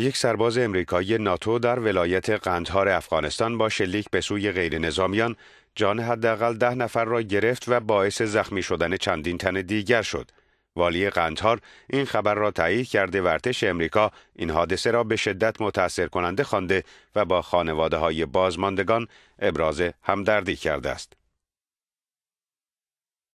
یک سرباز امریکایی ناتو در ولایت قندهار افغانستان با شلیک به سوی غیر نظامیان جان حداقل ده نفر را گرفت و باعث زخمی شدن چندین تن دیگر شد. والی قندهار این خبر را تایید کرده ورتش امریکا این حادثه را به شدت متاثر کننده خوانده و با خانواده های بازماندگان ابراز همدردی کرده است.